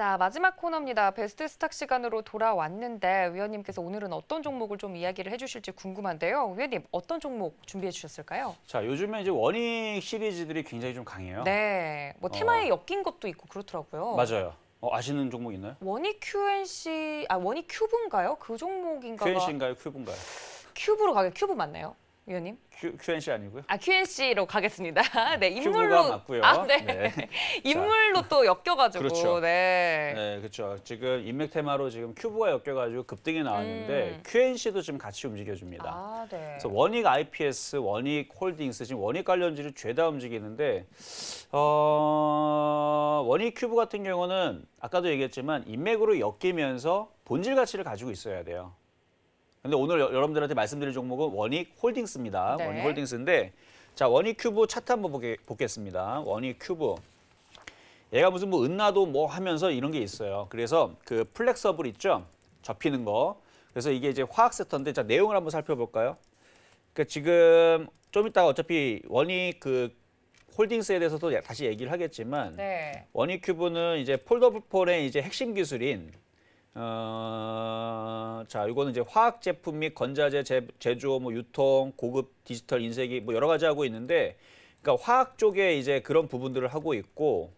자 마지막 코너입니다. 베스트 스탁 시간으로 돌아왔는데 위원님께서 오늘은 어떤 종목을 좀 이야기를 해주실지 궁금한데요. 위원님 어떤 종목 준비해 주셨을까요? 자 요즘에 이제 원익 시리즈들이 굉장히 좀 강해요. 네, 뭐 어. 테마에 어. 엮인 것도 있고 그렇더라고요. 맞아요. 어, 아시는 종목 있나요? 원익 QNC 아 원익 큐브인가요? 그 종목인가요? QNC인가요? 큐브인가요? 큐브로 가게 큐브 맞나요? 위원님? Q, n c 아니고요. 아, QNC로 가겠습니다. 네, 인물로 맞고요. 아, 네. 네. 인물로 또 엮여 가지고. 그렇죠. 네. 네, 그렇죠. 지금 인맥 테마로 지금 큐브가 엮여 가지고 급등이 나왔는데 음. QNC도 지금 같이 움직여 줍니다. 아, 네. 그래서 원익 IPS, 원익 홀딩스 지금 원익 관련주를 죄다 움직이는데 어, 원익 큐브 같은 경우는 아까도 얘기했지만 인맥으로 엮이면서 본질 가치를 가지고 있어야 돼요. 근데 오늘 여러분들한테 말씀드릴 종목은 원익 홀딩스입니다. 네. 원익 홀딩스인데 자 원익 큐브 차트 한번 보게, 보겠습니다. 원익 큐브. 얘가 무슨 뭐 은나도 뭐 하면서 이런 게 있어요. 그래서 그 플렉서블 있죠? 접히는 거. 그래서 이게 이제 화학 섹터인데 자 내용을 한번 살펴볼까요? 그 지금 좀 이따가 어차피 원익 그 홀딩스에 대해서도 다시 얘기를 하겠지만 네. 원익 큐브는 이제 폴더블 폴의 이제 핵심 기술인 어, 자, 이거는 이제 화학 제품 및 건자재 제, 제조, 뭐 유통, 고급 디지털 인쇄기 뭐 여러 가지 하고 있는데, 그러니까 화학 쪽에 이제 그런 부분들을 하고 있고,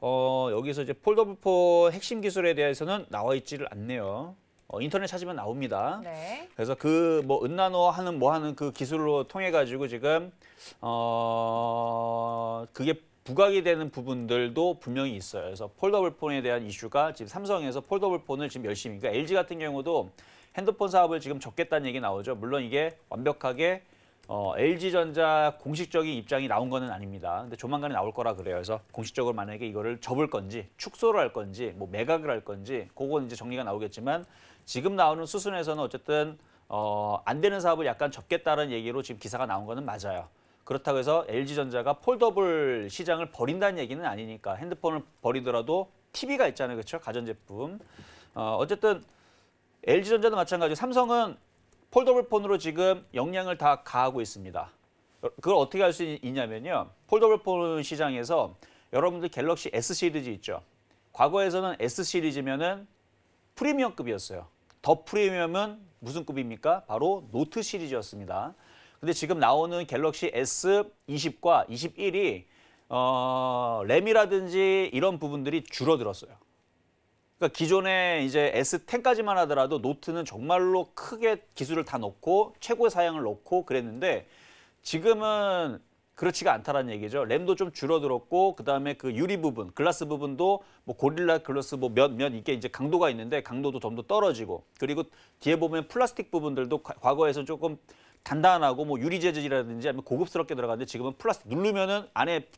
어, 여기서 이제 폴더블포 핵심 기술에 대해서는 나와 있지를 않네요. 어, 인터넷 찾으면 나옵니다. 네. 그래서 그 뭐 은나노 하는 뭐 하는 그 기술로 통해 가지고 지금 어 그게 부각이 되는 부분들도 분명히 있어요. 그래서 폴더블 폰에 대한 이슈가 지금 삼성에서 폴더블 폰을 지금 열심히 그러니까 LG 같은 경우도 핸드폰 사업을 지금 적겠다는 얘기 나오죠. 물론 이게 완벽하게 어, LG전자 공식적인 입장이 나온 거는 아닙니다. 근데 조만간에 나올 거라 그래요. 그래서 공식적으로 만약에 이거를 접을 건지 축소를 할 건지 뭐 매각을 할 건지 그건 이제 정리가 나오겠지만 지금 나오는 수순에서는 어쨌든 어, 안 되는 사업을 약간 접겠다는 얘기로 지금 기사가 나온 거는 맞아요. 그렇다고 해서 LG전자가 폴더블 시장을 버린다는 얘기는 아니니까 핸드폰을 버리더라도 TV가 있잖아요. 그렇죠? 가전제품. 어, 어쨌든 LG전자도 마찬가지고 삼성은 폴더블 폰으로 지금 역량을 다 가하고 있습니다. 그걸 어떻게 할 수 있냐면요. 폴더블 폰 시장에서 여러분들 갤럭시 S 시리즈 있죠. 과거에서는 S 시리즈면은 프리미엄급이었어요. 더 프리미엄은 무슨 급입니까? 바로 노트 시리즈였습니다. 근데 지금 나오는 갤럭시 S20과 21이 어, 램이라든지 이런 부분들이 줄어들었어요. 그러니까 기존에 이제 S10까지만 하더라도 노트는 정말로 크게 기술을 다 넣고 최고의 사양을 넣고 그랬는데 지금은 그렇지가 않다라는 얘기죠. 램도 좀 줄어들었고 그다음에 그 유리 부분, 글라스 부분도 뭐 고릴라 글라스 뭐면면 이게 이제 강도가 있는데 강도도 점점 떨어지고 그리고 뒤에 보면 플라스틱 부분들도 과거에서 조금 단단하고 뭐 유리 재질이라든지 아니면 고급스럽게 들어가는데 지금은 플라스틱 누르면은 안에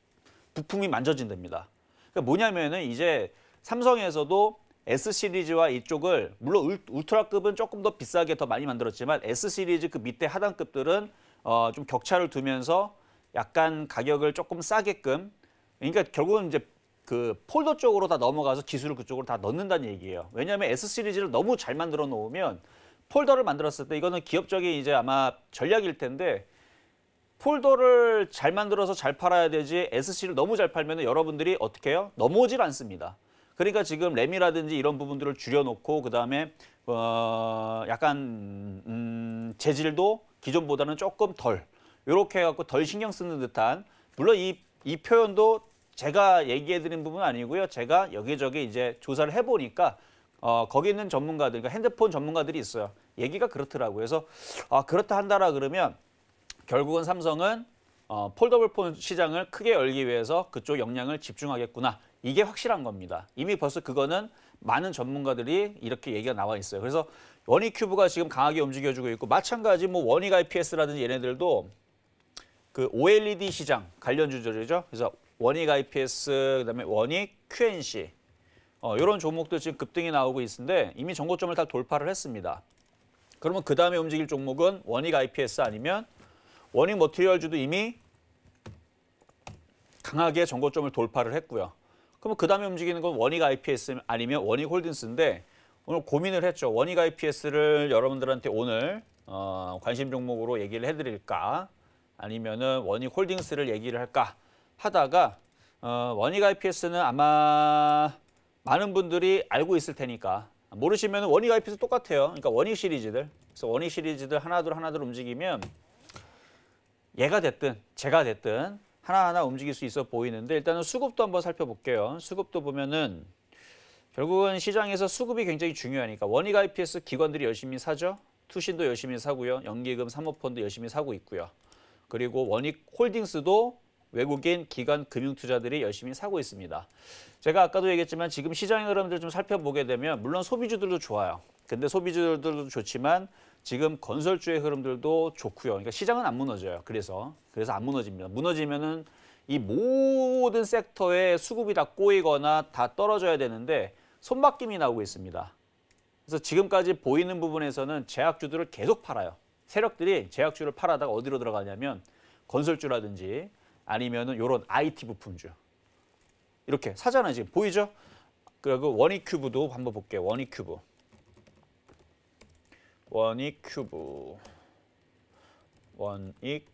부품이 만져진답니다. 그러니까 뭐냐면은 이제 삼성에서도 S 시리즈와 이쪽을 물론 울트라급은 조금 더 비싸게 더 많이 만들었지만 S 시리즈 그 밑에 하단급들은 어, 좀 격차를 두면서 약간 가격을 조금 싸게끔 그러니까 결국은 이제 그 폴더 쪽으로 다 넘어가서 기술을 그쪽으로 다 넣는다는 얘기예요. 왜냐하면 S 시리즈를 너무 잘 만들어 놓으면 폴더를 만들었을 때 이거는 기업적인 이제 아마 전략일 텐데 폴더를 잘 만들어서 잘 팔아야 되지 SC를 너무 잘 팔면 여러분들이 어떻게 해요? 넘어오질 않습니다. 그러니까 지금 램이라든지 이런 부분들을 줄여놓고 그다음에 어 약간 음 재질도 기존보다는 조금 덜 이렇게 해갖고 덜 신경 쓰는 듯한 물론 이, 이 표현도 제가 얘기해드린 부분은 아니고요. 제가 여기저기 이제 조사를 해보니까 어, 거기 있는 전문가들, 그러니까 핸드폰 전문가들이 있어요. 얘기가 그렇더라고요. 그래서 아, 그렇다 한다라 그러면 결국은 삼성은 어, 폴더블폰 시장을 크게 열기 위해서 그쪽 역량을 집중하겠구나. 이게 확실한 겁니다. 이미 벌써 그거는 많은 전문가들이 이렇게 얘기가 나와 있어요. 그래서 원이 큐브가 지금 강하게 움직여주고 있고 마찬가지 뭐 원익 IPS라든지 얘네들도 그 OLED 시장 관련 주조죠 그래서 원익 IPS 그다음에 원익 QNC 이런 어, 종목도 지금 급등이 나오고 있는데 이미 전고점을 다 돌파를 했습니다. 그러면 그 다음에 움직일 종목은 원익 IPS 아니면 원익 머티리얼주도 이미 강하게 전고점을 돌파를 했고요. 그러면 그 다음에 움직이는 건 원익 IPS 아니면 원익 홀딩스인데 오늘 고민을 했죠. 원익 IPS를 여러분들한테 오늘 어, 관심 종목으로 얘기를 해드릴까 아니면은 원익 홀딩스를 얘기를 할까 하다가 어, 원익 IPS는 아마 많은 분들이 알고 있을 테니까 모르시면 원익 IP도 똑같아요. 그러니까 원익 시리즈들. 그래서 원익 시리즈들 하나둘 하나둘 움직이면 얘가 됐든 제가 됐든 하나하나 움직일 수 있어 보이는데 일단은 수급도 한번 살펴볼게요. 수급도 보면은 결국은 시장에서 수급이 굉장히 중요하니까 원익 IPS 기관들이 열심히 사죠. 투신도 열심히 사고요. 연기금, 사모펀드 열심히 사고 있고요. 그리고 원익 홀딩스도 외국인 기관 금융투자들이 열심히 사고 있습니다. 제가 아까도 얘기했지만 지금 시장의 흐름들 좀 살펴보게 되면 물론 소비주들도 좋아요. 근데 소비주들도 좋지만 지금 건설주의 흐름들도 좋고요. 그러니까 시장은 안 무너져요. 그래서 그래서 안 무너집니다. 무너지면은 이 모든 섹터의 수급이 다 꼬이거나 다 떨어져야 되는데 손바뀜이 나오고 있습니다. 그래서 지금까지 보이는 부분에서는 제약주들을 계속 팔아요. 세력들이 제약주를 팔아다가 어디로 들어가냐면 건설주라든지 아니면은 요런 IT 부품주. 이렇게 사잖아요, 지금. 보이죠? 그리고 원익 큐브도 한번 볼게요. 원익 큐브. 원익 큐브. 원익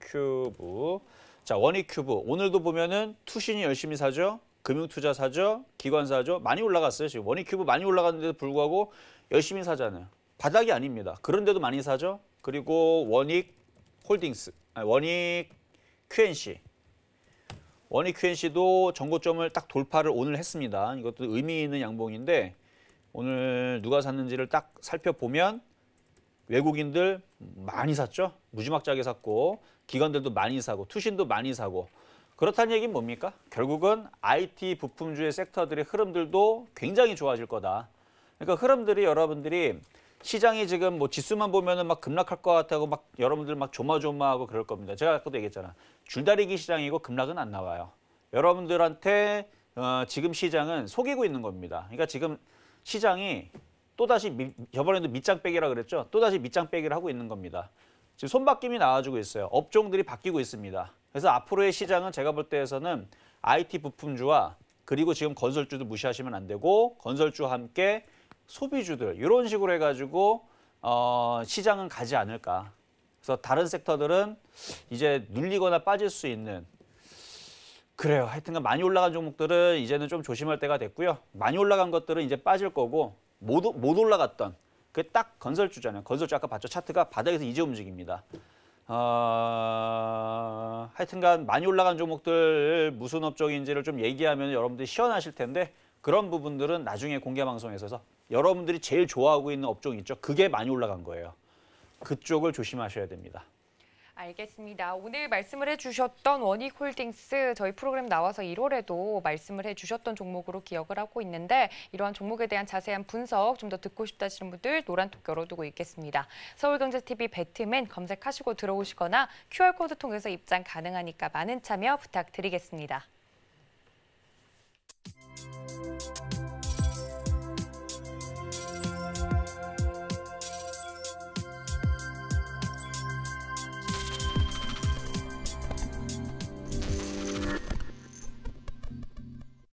큐브. 자, 원익 큐브. 오늘도 보면은 투신이 열심히 사죠. 금융투자 사죠. 기관 사죠. 많이 올라갔어요. 지금 원익 큐브 많이 올라갔는데도 불구하고 열심히 사잖아요. 바닥이 아닙니다. 그런데도 많이 사죠. 그리고 원익 홀딩스. 아니, 원익 QNC. 원익 QNC도 전고점을 딱 돌파를 오늘 했습니다. 이것도 의미 있는 양봉인데 오늘 누가 샀는지를 딱 살펴보면 외국인들 많이 샀죠. 무지막지하게 샀고 기관들도 많이 사고 투신도 많이 사고 그렇다는 얘기는 뭡니까? 결국은 IT 부품주의 섹터들의 흐름들도 굉장히 좋아질 거다. 그러니까 흐름들이 여러분들이 시장이 지금 뭐 지수만 보면은 막 급락할 것 같다고 막 여러분들 막 조마조마하고 그럴 겁니다. 제가 아까도 얘기했잖아. 줄다리기 시장이고 급락은 안 나와요. 여러분들한테 어, 지금 시장은 속이고 있는 겁니다. 그러니까 지금 시장이 또다시 미, 저번에도 밑장 빼기라 그랬죠. 또다시 밑장 빼기를 하고 있는 겁니다. 지금 손바뀜이 나와주고 있어요. 업종들이 바뀌고 있습니다. 그래서 앞으로의 시장은 제가 볼 때에서는 IT 부품주와 그리고 지금 건설주도 무시하시면 안 되고 건설주와 함께 소비주들 이런 식으로 해가지고 어, 시장은 가지 않을까. 그래서 다른 섹터들은 이제 눌리거나 빠질 수 있는 그래요. 하여튼간 많이 올라간 종목들은 이제는 좀 조심할 때가 됐고요. 많이 올라간 것들은 이제 빠질 거고 못, 못 올라갔던 그 딱 건설주잖아요. 건설주 아까 봤죠. 차트가 바닥에서 이제 움직입니다. 어... 하여튼간 많이 올라간 종목들 무슨 업종인지를 좀 얘기하면 여러분들이 시원하실 텐데 그런 부분들은 나중에 공개 방송에서 여러분들이 제일 좋아하고 있는 업종 있죠. 그게 많이 올라간 거예요. 그쪽을 조심하셔야 됩니다. 알겠습니다. 오늘 말씀을 해주셨던 원익홀딩스 저희 프로그램 나와서 1월에도 말씀을 해주셨던 종목으로 기억을 하고 있는데 이러한 종목에 대한 자세한 분석 좀 더 듣고 싶다시는 하 분들 노란톡 열어두고 있겠습니다. 서울경제TV 배트맨 검색하시고 들어오시거나 QR코드 통해서 입장 가능하니까 많은 참여 부탁드리겠습니다.